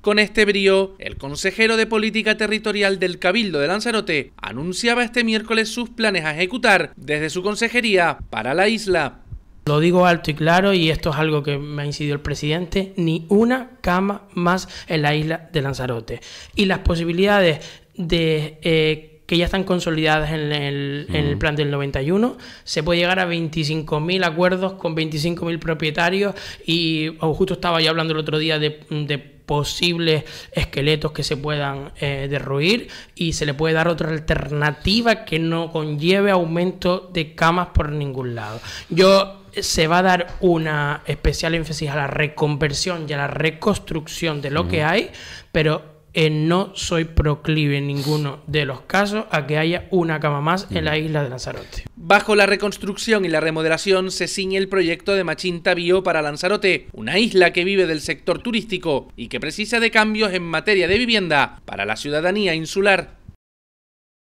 Con este brío, el consejero de Política Territorial del Cabildo de Lanzarote anunciaba este miércoles sus planes a ejecutar desde su consejería para la isla. Lo digo alto y claro, y esto es algo que me ha incidido el presidente, ni una cama más en la isla de Lanzarote. Y las posibilidades de... Eh, que ya están consolidadas en el, plan del 91, se puede llegar a 25.000 acuerdos con 25.000 propietarios y oh, justo estaba yo hablando el otro día de posibles esqueletos que se puedan eh, derruir y se le puede dar otra alternativa que no conlleve aumento de camas por ningún lado. Yo eh, se va a dar una especial énfasis a la reconversión y a la reconstrucción de lo que hay, pero eh, no soy proclive en ninguno de los casos a que haya una cama más en la isla de Lanzarote. Bajo la reconstrucción y la remodelación se ciñe el proyecto de Machinta Bio para Lanzarote, una isla que vive del sector turístico y que precisa de cambios en materia de vivienda para la ciudadanía insular.